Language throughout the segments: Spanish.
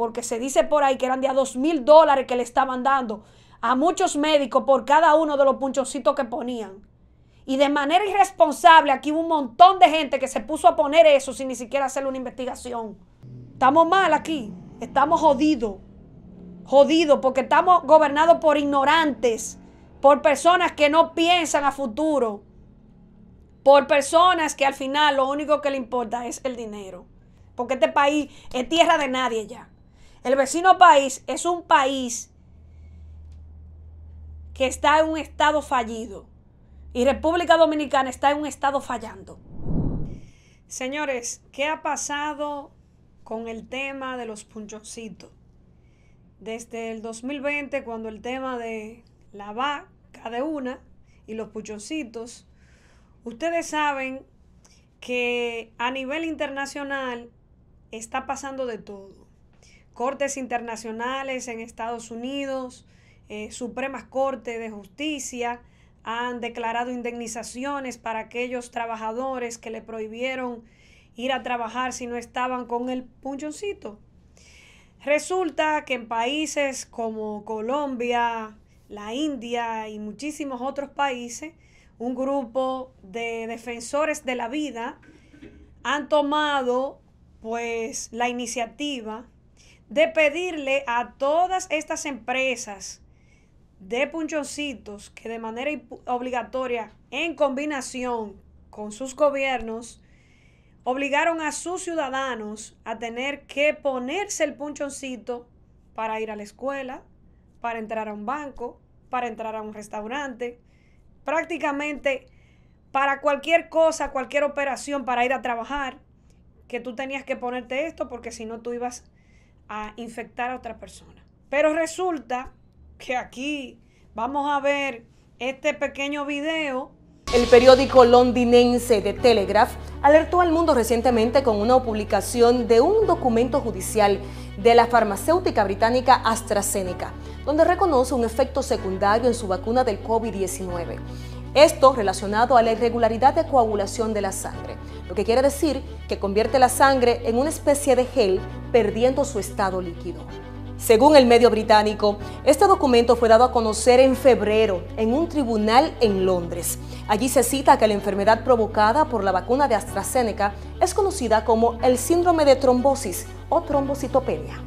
porque se dice por ahí que eran de a dos mil dólares que le estaban dando a muchos médicos por cada uno de los punchoncitos que ponían. Y de manera irresponsable, aquí hubo un montón de gente que se puso a poner eso sin ni siquiera hacer una investigación. Estamos mal aquí, estamos jodidos, jodidos, porque estamos gobernados por ignorantes, por personas que no piensan a futuro, por personas que al final lo único que le importa es el dinero. Porque este país es tierra de nadie ya. El vecino país es un país que está en un estado fallido. Y República Dominicana está en un estado fallando. Señores, ¿qué ha pasado con el tema de los punchoncitos? Desde el 2020, cuando el tema de la vaca de una y los punchoncitos, ustedes saben que a nivel internacional está pasando de todo cortes internacionales en Estados Unidos, Suprema eh, supremas cortes de justicia, han declarado indemnizaciones para aquellos trabajadores que le prohibieron ir a trabajar si no estaban con el punchoncito. Resulta que en países como Colombia, la India y muchísimos otros países, un grupo de defensores de la vida han tomado pues la iniciativa de pedirle a todas estas empresas de punchoncitos que de manera obligatoria, en combinación con sus gobiernos, obligaron a sus ciudadanos a tener que ponerse el punchoncito para ir a la escuela, para entrar a un banco, para entrar a un restaurante, prácticamente para cualquier cosa, cualquier operación, para ir a trabajar, que tú tenías que ponerte esto porque si no tú ibas infectar a otra persona. Pero resulta que aquí vamos a ver este pequeño video. El periódico londinense de Telegraph alertó al mundo recientemente con una publicación de un documento judicial de la farmacéutica británica AstraZeneca, donde reconoce un efecto secundario en su vacuna del COVID-19. Esto relacionado a la irregularidad de coagulación de la sangre lo que quiere decir que convierte la sangre en una especie de gel perdiendo su estado líquido. Según el medio británico, este documento fue dado a conocer en febrero en un tribunal en Londres. Allí se cita que la enfermedad provocada por la vacuna de AstraZeneca es conocida como el síndrome de trombosis o trombocitopenia.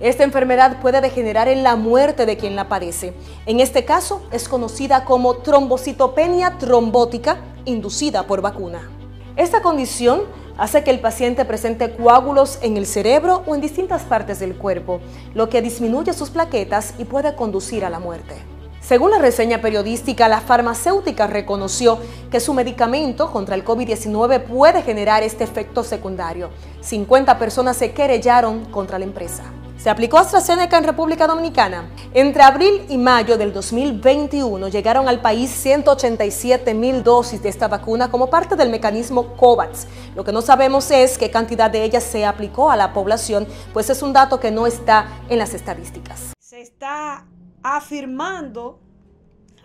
Esta enfermedad puede degenerar en la muerte de quien la padece. En este caso, es conocida como trombocitopenia trombótica inducida por vacuna. Esta condición hace que el paciente presente coágulos en el cerebro o en distintas partes del cuerpo, lo que disminuye sus plaquetas y puede conducir a la muerte. Según la reseña periodística, la farmacéutica reconoció que su medicamento contra el COVID-19 puede generar este efecto secundario. 50 personas se querellaron contra la empresa. Se aplicó AstraZeneca en República Dominicana. Entre abril y mayo del 2021 llegaron al país 187 mil dosis de esta vacuna como parte del mecanismo COVAX. Lo que no sabemos es qué cantidad de ellas se aplicó a la población, pues es un dato que no está en las estadísticas. Se está afirmando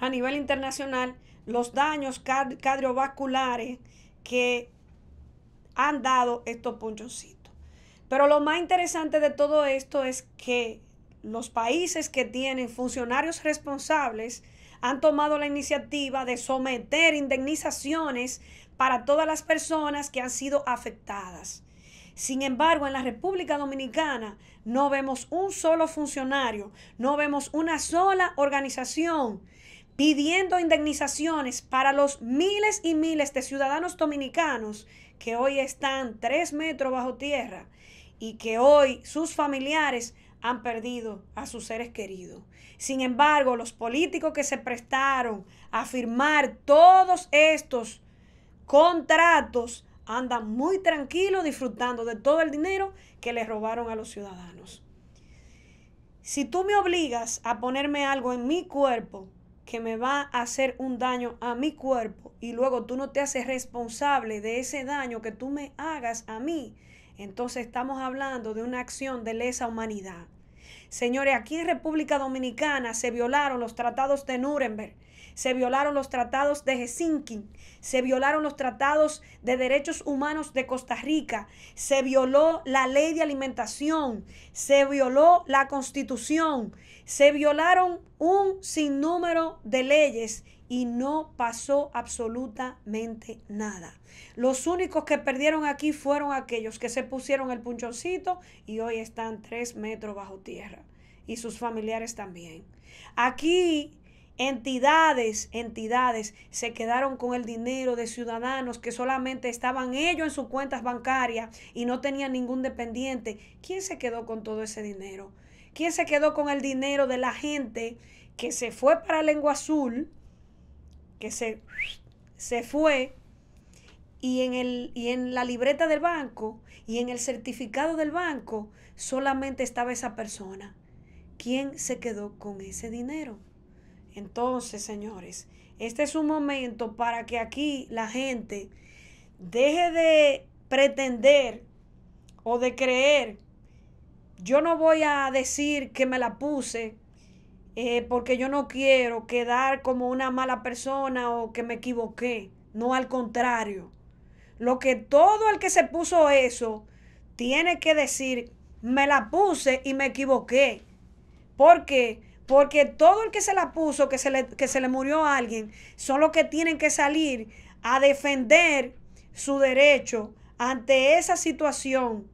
a nivel internacional los daños cardiovasculares que han dado estos punchoncitos. Pero lo más interesante de todo esto es que los países que tienen funcionarios responsables han tomado la iniciativa de someter indemnizaciones para todas las personas que han sido afectadas. Sin embargo, en la República Dominicana no vemos un solo funcionario, no vemos una sola organización pidiendo indemnizaciones para los miles y miles de ciudadanos dominicanos que hoy están tres metros bajo tierra y que hoy sus familiares han perdido a sus seres queridos. Sin embargo, los políticos que se prestaron a firmar todos estos contratos andan muy tranquilos disfrutando de todo el dinero que les robaron a los ciudadanos. Si tú me obligas a ponerme algo en mi cuerpo que me va a hacer un daño a mi cuerpo y luego tú no te haces responsable de ese daño que tú me hagas a mí, entonces estamos hablando de una acción de lesa humanidad. Señores, aquí en República Dominicana se violaron los tratados de Nuremberg, se violaron los tratados de Helsinki, se violaron los tratados de derechos humanos de Costa Rica, se violó la ley de alimentación, se violó la constitución, se violaron un sinnúmero de leyes y no pasó absolutamente nada. Los únicos que perdieron aquí fueron aquellos que se pusieron el punchoncito y hoy están tres metros bajo tierra y sus familiares también. Aquí entidades, entidades se quedaron con el dinero de ciudadanos que solamente estaban ellos en sus cuentas bancarias y no tenían ningún dependiente. ¿Quién se quedó con todo ese dinero? ¿Quién se quedó con el dinero de la gente que se fue para Lengua Azul que se, se fue y en, el, y en la libreta del banco y en el certificado del banco solamente estaba esa persona. ¿Quién se quedó con ese dinero? Entonces, señores, este es un momento para que aquí la gente deje de pretender o de creer. Yo no voy a decir que me la puse eh, porque yo no quiero quedar como una mala persona o que me equivoqué. No, al contrario. Lo que todo el que se puso eso tiene que decir, me la puse y me equivoqué. ¿Por qué? Porque todo el que se la puso, que se le, que se le murió a alguien, son los que tienen que salir a defender su derecho ante esa situación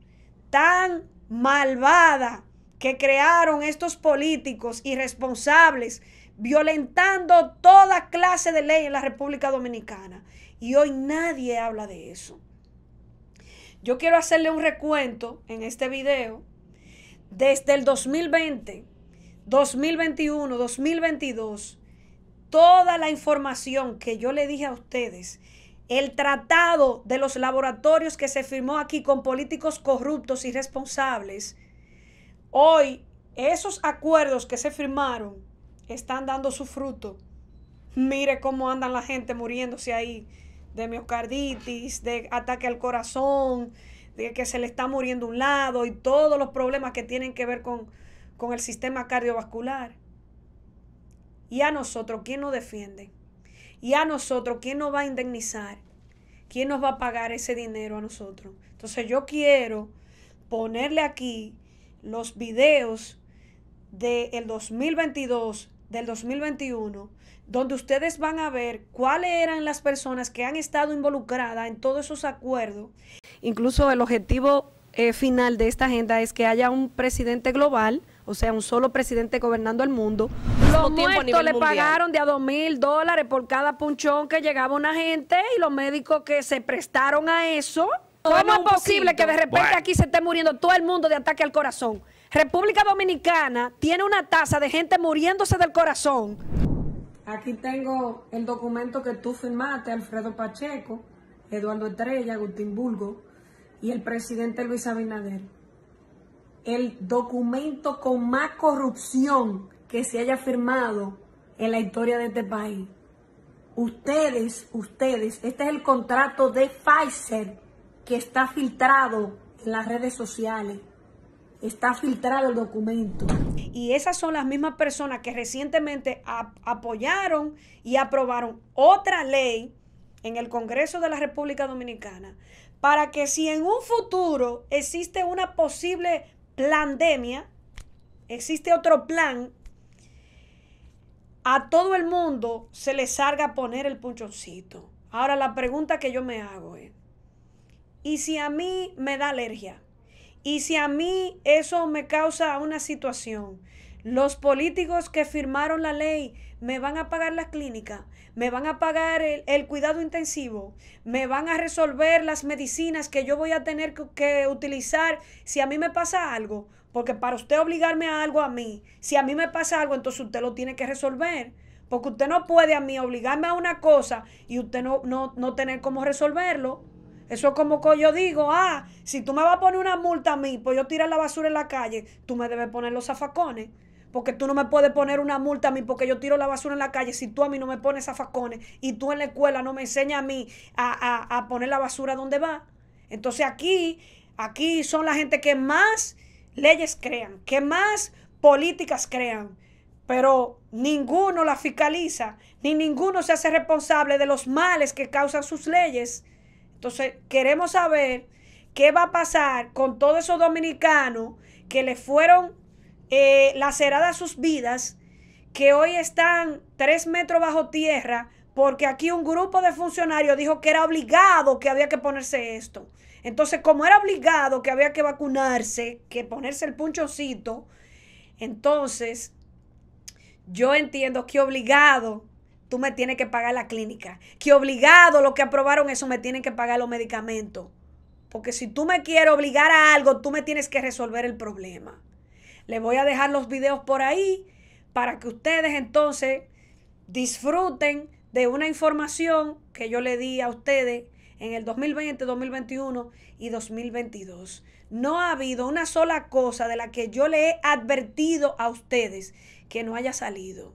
tan malvada que crearon estos políticos irresponsables, violentando toda clase de ley en la República Dominicana. Y hoy nadie habla de eso. Yo quiero hacerle un recuento en este video desde el 2020, 2021, 2022, toda la información que yo le dije a ustedes, el tratado de los laboratorios que se firmó aquí con políticos corruptos y responsables, Hoy esos acuerdos que se firmaron están dando su fruto. Mire cómo andan la gente muriéndose ahí de miocarditis, de ataque al corazón, de que se le está muriendo un lado y todos los problemas que tienen que ver con, con el sistema cardiovascular. Y a nosotros, ¿quién nos defiende? Y a nosotros, ¿quién nos va a indemnizar? ¿Quién nos va a pagar ese dinero a nosotros? Entonces yo quiero ponerle aquí los videos del 2022, del 2021, donde ustedes van a ver cuáles eran las personas que han estado involucradas en todos esos acuerdos. Incluso el objetivo eh, final de esta agenda es que haya un presidente global, o sea, un solo presidente gobernando el mundo. Los muertos le pagaron de a dos mil dólares por cada punchón que llegaba una gente y los médicos que se prestaron a eso ¿Cómo es posible que de repente aquí se esté muriendo todo el mundo de ataque al corazón? República Dominicana tiene una tasa de gente muriéndose del corazón. Aquí tengo el documento que tú firmaste, Alfredo Pacheco, Eduardo Estrella, Agustín Bulgo y el presidente Luis Abinader. El documento con más corrupción que se haya firmado en la historia de este país. Ustedes, ustedes, este es el contrato de Pfizer que está filtrado en las redes sociales. Está filtrado el documento. Y esas son las mismas personas que recientemente apoyaron y aprobaron otra ley en el Congreso de la República Dominicana para que si en un futuro existe una posible pandemia, existe otro plan, a todo el mundo se le salga a poner el punchoncito. Ahora la pregunta que yo me hago es, ¿Y si a mí me da alergia? ¿Y si a mí eso me causa una situación? Los políticos que firmaron la ley me van a pagar las clínicas, me van a pagar el, cuidado intensivo, me van a resolver las medicinas que yo voy a tener que, utilizar si a mí me pasa algo, porque para usted obligarme a algo a mí, si a mí me pasa algo, entonces usted lo tiene que resolver. Porque usted no puede a mí obligarme a una cosa y usted no, no, no tener cómo resolverlo. Eso es como que yo digo, ah, si tú me vas a poner una multa a mí, pues yo tirar la basura en la calle, tú me debes poner los zafacones. Porque tú no me puedes poner una multa a mí porque yo tiro la basura en la calle si tú a mí no me pones zafacones y tú en la escuela no me enseñas a mí a, a, a poner la basura donde va. Entonces aquí, aquí son la gente que más leyes crean, que más políticas crean, pero ninguno la fiscaliza, ni ninguno se hace responsable de los males que causan sus leyes. Entonces, queremos saber qué va a pasar con todos esos dominicanos que le fueron eh, laceradas sus vidas, que hoy están tres metros bajo tierra, porque aquí un grupo de funcionarios dijo que era obligado que había que ponerse esto. Entonces, como era obligado que había que vacunarse, que ponerse el punchoncito, entonces yo entiendo que obligado tú me tienes que pagar la clínica. Que obligado Lo que aprobaron eso me tienen que pagar los medicamentos. Porque si tú me quieres obligar a algo, tú me tienes que resolver el problema. Le voy a dejar los videos por ahí para que ustedes entonces disfruten de una información que yo le di a ustedes en el 2020, 2021 y 2022. No ha habido una sola cosa de la que yo le he advertido a ustedes que no haya salido.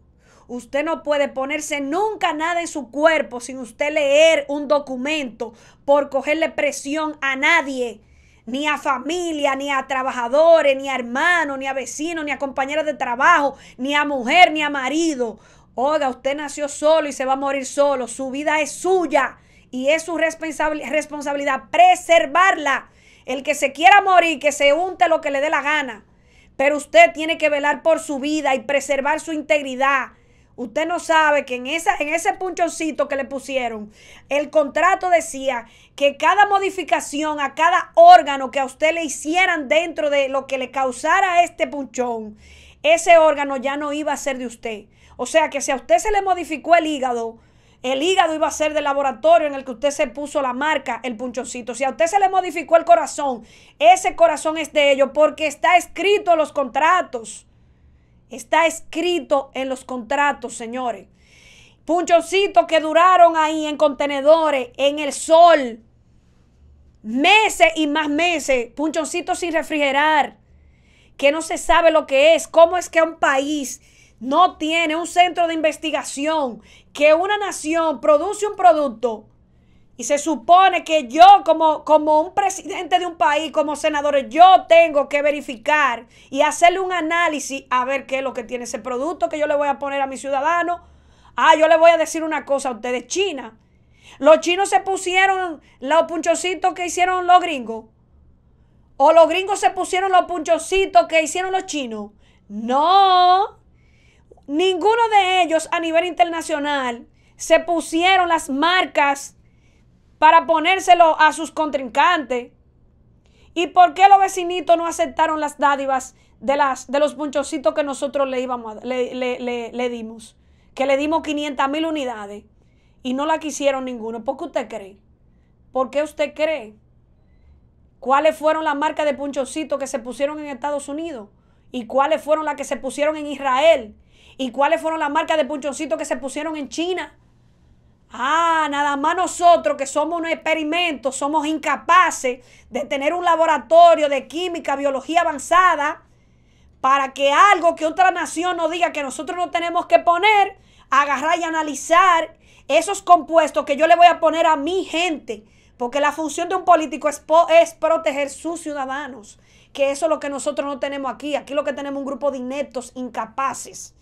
Usted no puede ponerse nunca nada en su cuerpo sin usted leer un documento por cogerle presión a nadie, ni a familia, ni a trabajadores, ni a hermanos, ni a vecinos, ni a compañeros de trabajo, ni a mujer, ni a marido. Oiga, usted nació solo y se va a morir solo. Su vida es suya y es su responsabilidad preservarla. El que se quiera morir, que se unte lo que le dé la gana. Pero usted tiene que velar por su vida y preservar su integridad Usted no sabe que en, esa, en ese punchoncito que le pusieron, el contrato decía que cada modificación a cada órgano que a usted le hicieran dentro de lo que le causara este punchón, ese órgano ya no iba a ser de usted. O sea que si a usted se le modificó el hígado, el hígado iba a ser del laboratorio en el que usted se puso la marca, el punchoncito. Si a usted se le modificó el corazón, ese corazón es de ellos porque está escrito en los contratos. Está escrito en los contratos, señores. Punchoncitos que duraron ahí en contenedores, en el sol, meses y más meses, punchoncitos sin refrigerar, que no se sabe lo que es, cómo es que un país no tiene un centro de investigación, que una nación produce un producto y se supone que yo, como, como un presidente de un país, como senador, yo tengo que verificar y hacerle un análisis a ver qué es lo que tiene ese producto que yo le voy a poner a mi ciudadano. Ah, yo le voy a decir una cosa a ustedes, China. Los chinos se pusieron los punchocitos que hicieron los gringos. O los gringos se pusieron los punchocitos que hicieron los chinos. No. Ninguno de ellos a nivel internacional se pusieron las marcas para ponérselo a sus contrincantes. ¿Y por qué los vecinitos no aceptaron las dádivas de, las, de los punchocitos que nosotros le, íbamos le, le, dimos? Que le dimos 500 mil unidades y no la quisieron ninguno. ¿Por qué usted cree? ¿Por qué usted cree? ¿Cuáles fueron las marcas de punchocitos que se pusieron en Estados Unidos? ¿Y cuáles fueron las que se pusieron en Israel? ¿Y cuáles fueron las marcas de punchocitos que se pusieron en China? Ah, nada más nosotros que somos un experimento, somos incapaces de tener un laboratorio de química, biología avanzada, para que algo que otra nación nos diga que nosotros no tenemos que poner, agarrar y analizar esos compuestos que yo le voy a poner a mi gente. Porque la función de un político es, proteger sus ciudadanos, que eso es lo que nosotros no tenemos aquí. Aquí lo que tenemos es un grupo de ineptos, incapaces,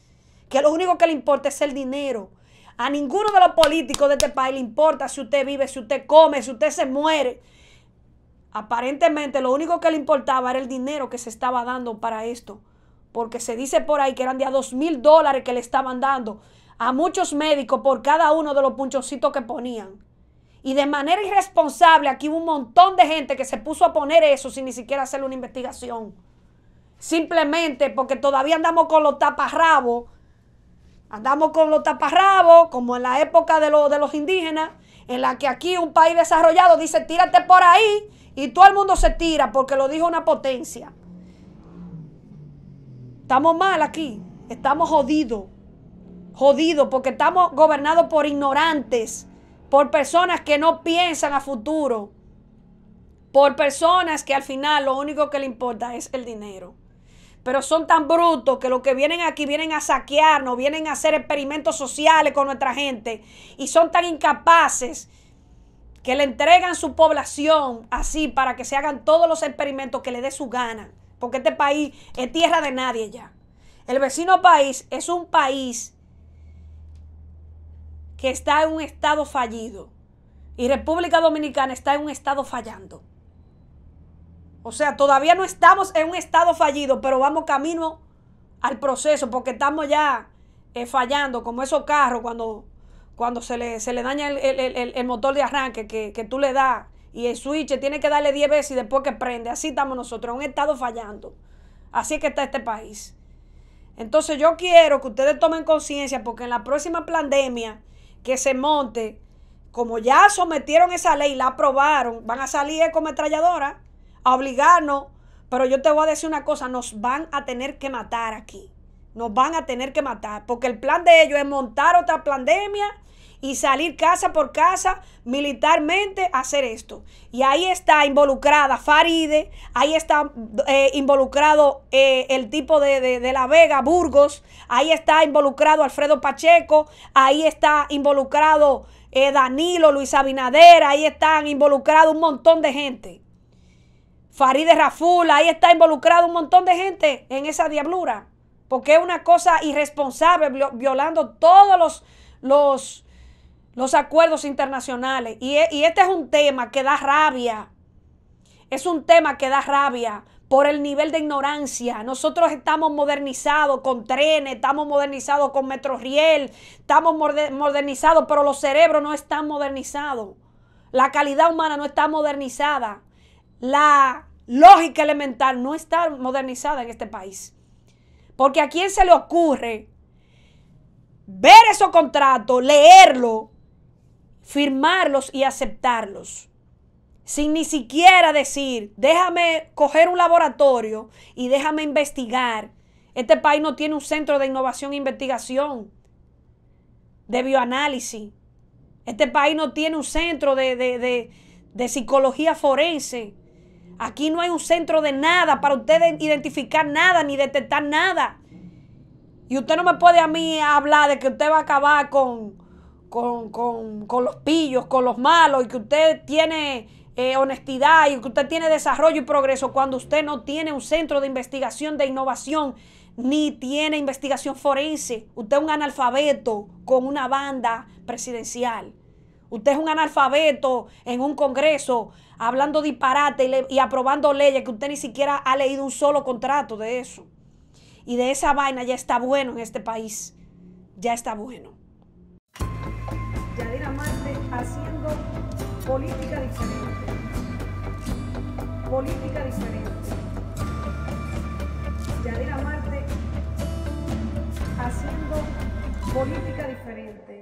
que lo único que le importa es el dinero a ninguno de los políticos de este país le importa si usted vive, si usted come, si usted se muere. Aparentemente lo único que le importaba era el dinero que se estaba dando para esto. Porque se dice por ahí que eran de a dos mil dólares que le estaban dando a muchos médicos por cada uno de los punchoncitos que ponían. Y de manera irresponsable, aquí hubo un montón de gente que se puso a poner eso sin ni siquiera hacer una investigación. Simplemente porque todavía andamos con los taparrabos Andamos con los taparrabos, como en la época de, de los indígenas, en la que aquí un país desarrollado dice tírate por ahí y todo el mundo se tira porque lo dijo una potencia. Estamos mal aquí, estamos jodidos, jodidos porque estamos gobernados por ignorantes, por personas que no piensan a futuro, por personas que al final lo único que le importa es el dinero pero son tan brutos que los que vienen aquí vienen a saquearnos, vienen a hacer experimentos sociales con nuestra gente y son tan incapaces que le entregan su población así para que se hagan todos los experimentos que le dé su gana, porque este país es tierra de nadie ya. El vecino país es un país que está en un estado fallido y República Dominicana está en un estado fallando. O sea, todavía no estamos en un estado fallido, pero vamos camino al proceso porque estamos ya eh, fallando, como esos carros cuando, cuando se, le, se le daña el, motor de arranque que, tú le das y el switch tiene que darle 10 veces y después que prende. Así estamos nosotros, en un estado fallando. Así es que está este país. Entonces yo quiero que ustedes tomen conciencia porque en la próxima pandemia que se monte, como ya sometieron esa ley, la aprobaron, van a salir con metralladora a obligarnos. Pero yo te voy a decir una cosa, nos van a tener que matar aquí. Nos van a tener que matar. Porque el plan de ellos es montar otra pandemia y salir casa por casa militarmente a hacer esto. Y ahí está involucrada Faride, ahí está eh, involucrado eh, el tipo de, La Vega, Burgos, ahí está involucrado Alfredo Pacheco, ahí está involucrado eh, Danilo, Luis Abinader, ahí están involucrados un montón de gente. Farideh Raful, ahí está involucrado un montón de gente en esa diablura. Porque es una cosa irresponsable, violando todos los, los, los acuerdos internacionales. E, y, este es un tema que da rabia. Es un tema que da rabia por el nivel de ignorancia. Nosotros estamos modernizados con trenes, estamos modernizados con metro riel, estamos modernizados, pero los cerebros no están modernizados. La calidad humana no está modernizada. La lógica elemental no está modernizada en este país. Porque a quién se le ocurre ver esos contratos, leerlo, firmarlos y aceptarlos. Sin ni siquiera decir, déjame coger un laboratorio y déjame investigar. Este país no tiene un centro de innovación e investigación, de bioanálisis. Este país no tiene un centro de, de psicología forense. Aquí no hay un centro de nada para usted identificar nada ni detectar nada. Y usted no me puede a mí hablar de que usted va a acabar con, los pillos, con los malos y que usted tiene eh, honestidad y que usted tiene desarrollo y progreso cuando usted no tiene un centro de investigación de innovación ni tiene investigación forense. Usted es un analfabeto con una banda presidencial. Usted es un analfabeto en un congreso hablando disparate y, aprobando leyes que usted ni siquiera ha leído un solo contrato de eso. Y de esa vaina ya está bueno en este país. Ya está bueno. Yadira Marte haciendo política diferente. Política diferente. Yadira Marte haciendo política diferente.